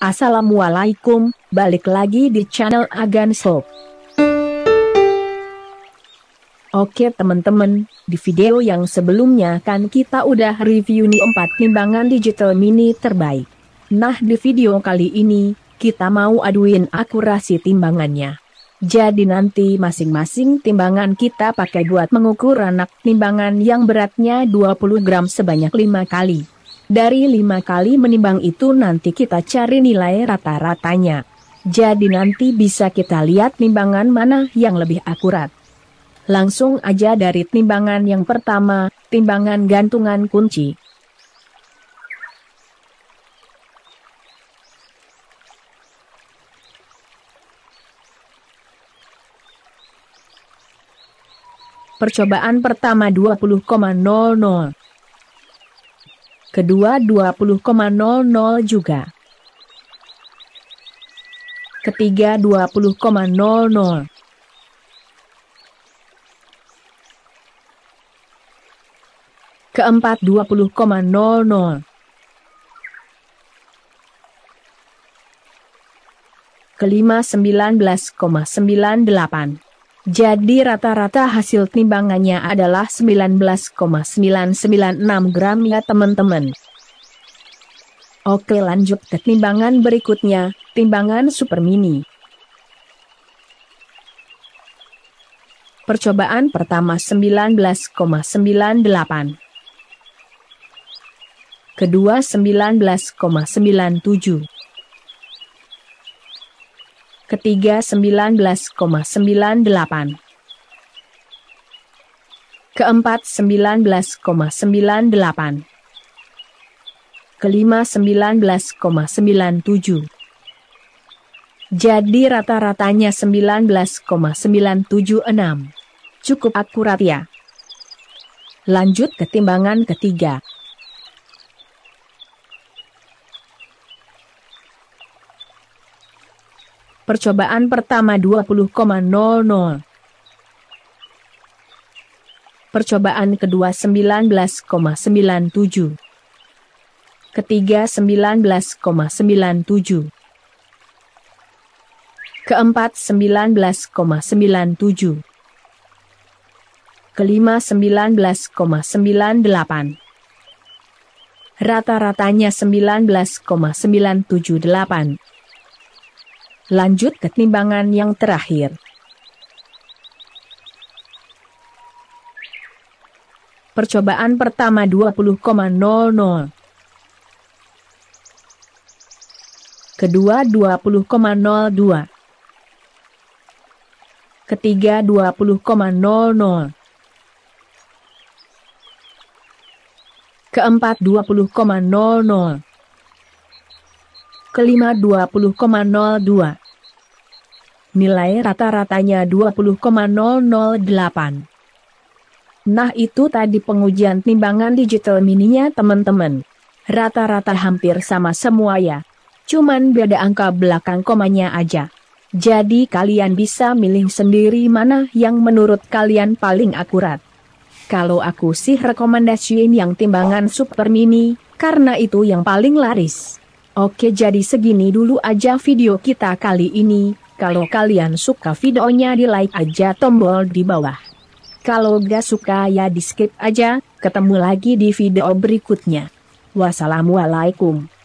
Assalamualaikum, balik lagi di channel Agan Soap. Oke teman-teman, di video yang sebelumnya kan kita udah review nih 4 timbangan digital mini terbaik. Nah di video kali ini, kita mau aduin akurasi timbangannya. Jadi nanti masing-masing timbangan kita pakai buat mengukur anak timbangan yang beratnya 20 gram sebanyak 5 kali. Dari lima kali menimbang itu nanti kita cari nilai rata-ratanya. Jadi nanti bisa kita lihat timbangan mana yang lebih akurat. Langsung aja dari timbangan yang pertama, timbangan gantungan kunci. Percobaan pertama 20,00 kedua 20,00 juga. Ketiga 20,00. Keempat 20,00. Kelima sembilan sembilan belas delapan. Jadi rata-rata hasil timbangannya adalah 19,996 gram ya teman-teman. Oke lanjut ke timbangan berikutnya, timbangan super mini. Percobaan pertama 19,98. Kedua 19,97 ketiga 19,98, keempat 19,98, kelima 19,97. Jadi rata-ratanya 19,976. Cukup akurat ya. Lanjut ke timbangan ketiga. percobaan pertama 20,00. Percobaan kedua 19,97. Ketiga 19,97. Keempat 19,97. Kelima 19,98. Rata-ratanya 19,978. Lanjut ke timbangan yang terakhir. Percobaan pertama 20,00. Kedua 20,02. Ketiga 20,00. Keempat 20,00 kelima dua Nilai rata-ratanya 20,008. Nah itu tadi pengujian timbangan digital mininya teman-teman. Rata-rata hampir sama semua ya. Cuman beda angka belakang komanya aja. Jadi kalian bisa milih sendiri mana yang menurut kalian paling akurat. Kalau aku sih rekomendasiin yang timbangan super mini, karena itu yang paling laris. Oke jadi segini dulu aja video kita kali ini, kalau kalian suka videonya di like aja tombol di bawah. Kalau gak suka ya di skip aja, ketemu lagi di video berikutnya. Wassalamualaikum.